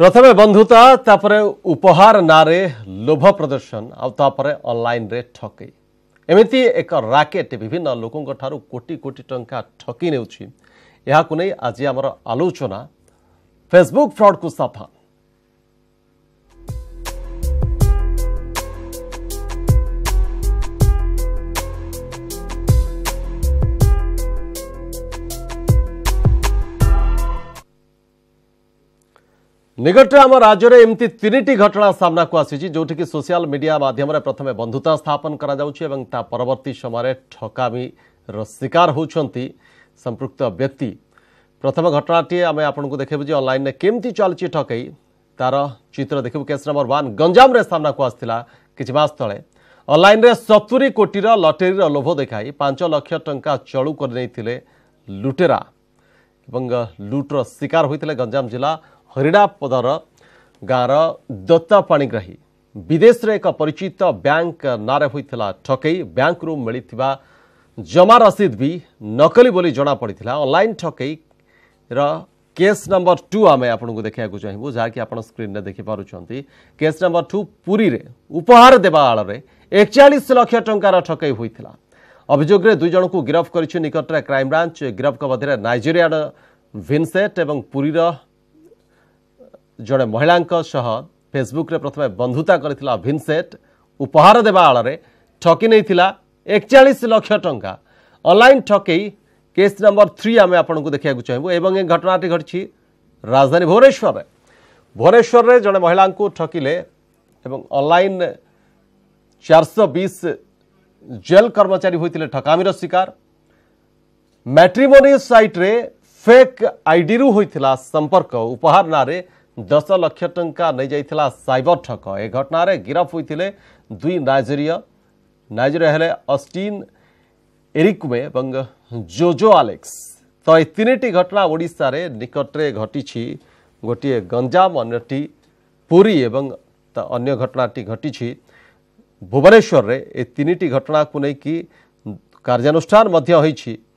ପ୍ରଥମେ ବନ୍ଧୁତା ତାପରେ ଉପହାର ନାଁରେ ଲୋଭ ପ୍ରଦର୍ଶନ ଆଉ ତାପରେ ଅନଲାଇନ୍ରେ ଠକେଇ ଏମିତି ଏକ ରାକେଟ୍ ବିଭିନ୍ନ ଲୋକଙ୍କ ଠାରୁ କୋଟି କୋଟି ଟଙ୍କା ଠକି ନେଉଛି ଏହାକୁ ନେଇ ଆଜି ଆମର ଆଲୋଚନା ଫେସବୁକ୍ ଫ୍ରଡ୍କୁ ସାଫା ନିକଟରେ ଆମ ରାଜ୍ୟରେ ଏମିତି ତିନିଟି ଘଟଣା ସାମ୍ନାକୁ ଆସିଛି ଯେଉଁଠିକି ସୋସିଆଲ ମିଡିଆ ମାଧ୍ୟମରେ ପ୍ରଥମେ ବନ୍ଧୁତା ସ୍ଥାପନ କରାଯାଉଛି ଏବଂ ତା ପରବର୍ତ୍ତୀ ସମୟରେ ଠକାମିର ଶିକାର ହେଉଛନ୍ତି ସମ୍ପୃକ୍ତ ବ୍ୟକ୍ତି ପ୍ରଥମ ଘଟଣାଟିଏ ଆମେ ଆପଣଙ୍କୁ ଦେଖେଇବୁ ଯେ ଅନଲାଇନ୍ରେ କେମିତି ଚାଲିଛି ଠକେଇ ତାର ଚିତ୍ର ଦେଖିବୁ କେସ୍ ନମ୍ବର ୱାନ୍ ଗଞ୍ଜାମରେ ସାମ୍ନାକୁ ଆସିଥିଲା କିଛି ମାସ ତଳେ ଅନଲାଇନ୍ରେ ସତୁରି କୋଟିର ଲଟେରୀର ଲୋଭ ଦେଖାଇ ପାଞ୍ଚ ଲକ୍ଷ ଟଙ୍କା ଚଳୁ କରିନେଇଥିଲେ ଲୁଟେରା ଏବଂ ଲୁଟ୍ର ଶିକାର ହୋଇଥିଲେ ଗଞ୍ଜାମ ଜିଲ୍ଲା ହରିଡ଼ାପଦର ଗାଁର ଦତ୍ତା ପାଣିଗ୍ରାହୀ ବିଦେଶରେ ଏକ ପରିଚିତ ବ୍ୟାଙ୍କ ନାଁରେ ହୋଇଥିଲା ଠକେଇ ବ୍ୟାଙ୍କରୁ ମିଳିଥିବା ଜମା ରସିଦ ବି ନକଲି ବୋଲି ଜଣାପଡ଼ିଥିଲା ଅନଲାଇନ୍ ଠକେଇର କେସ୍ ନମ୍ବର ଟୁ ଆମେ ଆପଣଙ୍କୁ ଦେଖିବାକୁ ଚାହିଁବୁ ଯାହାକି ଆପଣ ସ୍କ୍ରିନ୍ରେ ଦେଖିପାରୁଛନ୍ତି କେସ୍ ନମ୍ବର ଟୁ ପୁରୀରେ ଉପହାର ଦେବା ଆଳରେ ଏକଚାଳିଶ ଲକ୍ଷ ଟଙ୍କାର ଠକେଇ ହୋଇଥିଲା ଅଭିଯୋଗରେ ଦୁଇ ଜଣଙ୍କୁ ଗିରଫ କରିଛି ନିକଟରେ କ୍ରାଇମବ୍ରାଞ୍ଚ ଗିରଫଙ୍କ ମଧ୍ୟରେ ନାଇଜେରିଆର ଭିନସେଟ୍ ଏବଂ ପୁରୀର ଜଣେ ମହିଳାଙ୍କ ସହ ଫେସବୁକ୍ରେ ପ୍ରଥମେ ବନ୍ଧୁତା କରିଥିଲା ଭିନସେଟ୍ ଉପହାର ଦେବା ଆଳରେ ଠକି ନେଇଥିଲା ଏକଚାଳିଶ ଲକ୍ଷ ଟଙ୍କା ଅନଲାଇନ୍ ଠକେଇ କେସ୍ ନମ୍ବର ଥ୍ରୀ ଆମେ ଆପଣଙ୍କୁ ଦେଖିବାକୁ ଚାହିଁବୁ ଏବଂ ଏ ଘଟଣାଟି ଘଟିଛି ରାଜଧାନୀ ଭୁବନେଶ୍ୱରରେ ଭୁବନେଶ୍ୱରରେ ଜଣେ ମହିଳାଙ୍କୁ ଠକିଲେ ଏବଂ ଅନଲାଇନ୍ ଚାରିଶହ ବିଶ ଜେଲ୍ କର୍ମଚାରୀ ହୋଇଥିଲେ ଠକାମିର ଶିକାର ମ୍ୟାଟ୍ରିମୋନି ସାଇଟ୍ରେ ଫେକ୍ ଆଇଡିରୁ ହୋଇଥିଲା ସମ୍ପର୍କ ଉପହାର ନାଁରେ দশ লক্ষ টঙ্কা নেই সাইবর ঠক এ ঘটনার গিরফ হয়েছে দুই নাইজেরীয় নাইজেরীয় হলে অস্টিন এরিকুমে এবং জোজো আলেক্স তো এই তিনটি ঘটনা ওড়িশার নিকটরে ঘটিছি গোটিয়ে গঞ্জাম অন্যটি পুরী এবং অন্য ঘটনাটি ঘটিছি ভুবনেশ্বরের এই তিনটি ঘটনাকে নেই কার্যানুষ্ঠান হয়েছে